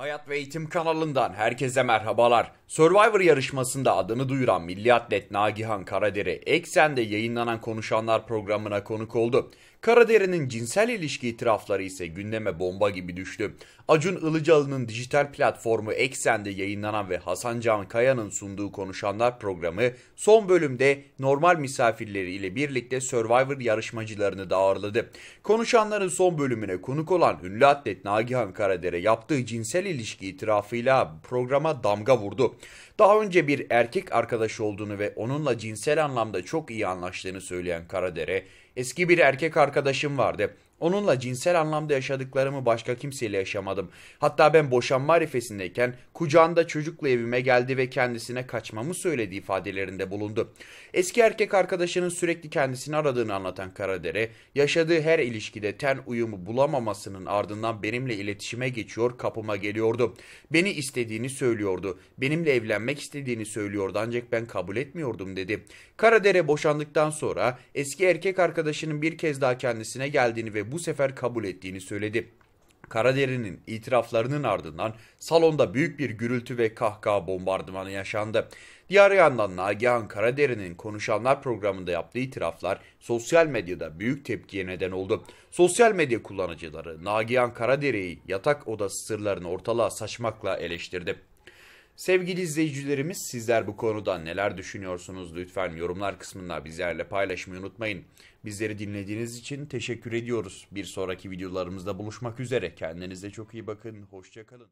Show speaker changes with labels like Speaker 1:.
Speaker 1: Hayat ve Eğitim kanalından herkese merhabalar. Survivor yarışmasında adını duyuran milli atlet Nagihan Karadere, Eksen'de yayınlanan Konuşanlar programına konuk oldu. Karadere'nin cinsel ilişki itirafları ise gündeme bomba gibi düştü. Acun Ilıcalı'nın dijital platformu Eksen'de yayınlanan ve Hasan Can Kaya'nın sunduğu Konuşanlar programı son bölümde normal misafirleriyle birlikte Survivor yarışmacılarını da ağırladı. Konuşanların son bölümüne konuk olan ünlü atlet Nagihan Karadere yaptığı cinsel ilişki itirafıyla programa damga vurdu. Daha önce bir erkek arkadaşı olduğunu ve onunla cinsel anlamda çok iyi anlaştığını söyleyen Karadere, eski bir erkek arkadaşım vardı. Onunla cinsel anlamda yaşadıklarımı başka kimseyle yaşamadım. Hatta ben boşanma arifesindeyken kucağında çocukla evime geldi ve kendisine kaçmamı söyledi ifadelerinde bulundu. Eski erkek arkadaşının sürekli kendisini aradığını anlatan Karadere, yaşadığı her ilişkide ten uyumu bulamamasının ardından benimle iletişime geçiyor, kapıma geliyordu. Beni istediğini söylüyordu. Benimle evlenmek istediğini söylüyordu ancak ben kabul etmiyordum dedi. Karadere boşandıktan sonra eski erkek arkadaşının bir kez daha kendisine geldiğini ve bu sefer kabul ettiğini söyledi. Karaderin'in itiraflarının ardından salonda büyük bir gürültü ve kahkaha bombardımanı yaşandı. Diğer yandan Nagihan Karaderin'in Konuşanlar programında yaptığı itiraflar sosyal medyada büyük tepkiye neden oldu. Sosyal medya kullanıcıları Nagihan Karaderi'yi yatak odası sırlarını ortalığa saçmakla eleştirdi. Sevgili izleyicilerimiz sizler bu konuda neler düşünüyorsunuz lütfen yorumlar kısmında bizlerle paylaşmayı unutmayın. Bizleri dinlediğiniz için teşekkür ediyoruz. Bir sonraki videolarımızda buluşmak üzere. Kendinize çok iyi bakın. Hoşçakalın.